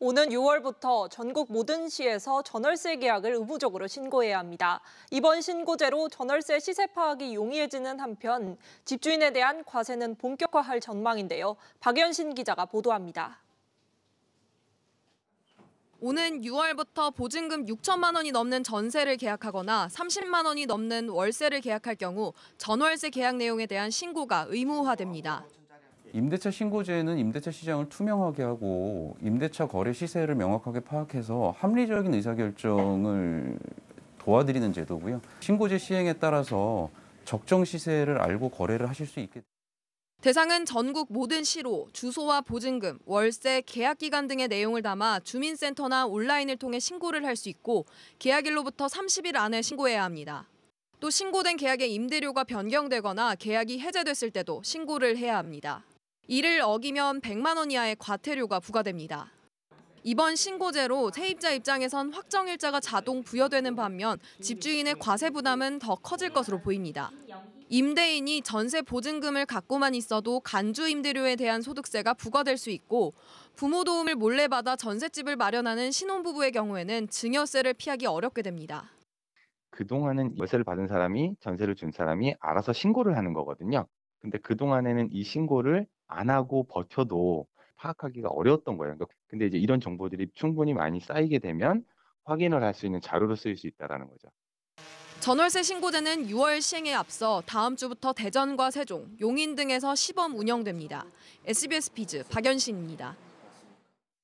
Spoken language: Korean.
오는 6월부터 전국 모든 시에서 전월세 계약을 의무적으로 신고해야 합니다. 이번 신고제로 전월세 시세 파악이 용이해지는 한편 집주인에 대한 과세는 본격화할 전망인데요. 박연신 기자가 보도합니다. 오는 6월부터 보증금 6천만 원이 넘는 전세를 계약하거나 30만 원이 넘는 월세를 계약할 경우 전월세 계약 내용에 대한 신고가 의무화됩니다. 예. 임대차 신고제는 임대차 시장을 투명하게 하고 임대차 거래 시세를 명확하게 파악해서 합리적인 의사결정을 도와드리는 제도고요. 신고제 시행에 따라서 적정 시세를 알고 거래를 하실 수 있게 대상은 전국 모든 시로 주소와 보증금, 월세, 계약 기간 등의 내용을 담아 주민센터나 온라인을 통해 신고를 할 수 있고 계약일로부터 30일 안에 신고해야 합니다. 또 신고된 계약의 임대료가 변경되거나 계약이 해제됐을 때도 신고를 해야 합니다. 이를 어기면 100만 원 이하의 과태료가 부과됩니다. 이번 신고제로 세입자 입장에선 확정일자가 자동 부여되는 반면 집주인의 과세 부담은 더 커질 것으로 보입니다. 임대인이 전세 보증금을 갖고만 있어도 간주 임대료에 대한 소득세가 부과될 수 있고 부모 도움을 몰래 받아 전셋집을 마련하는 신혼부부의 경우에는 증여세를 피하기 어렵게 됩니다. 그동안은 월세를 받은 사람이 전세를 준 사람이 알아서 신고를 하는 거거든요. 근데 그동안에는 이 신고를 안 하고 버텨도 파악하기가 어려웠던 거예요. 그러니까 근데 이제 이런 정보들이 충분히 많이 쌓이게 되면 확인을 할 수 있는 자료로 쓰일 수 있다라는 거죠. 전월세 신고제는 6월 시행에 앞서 다음 주부터 대전과 세종, 용인 등에서 시범 운영됩니다. SBS 비즈 박연신입니다.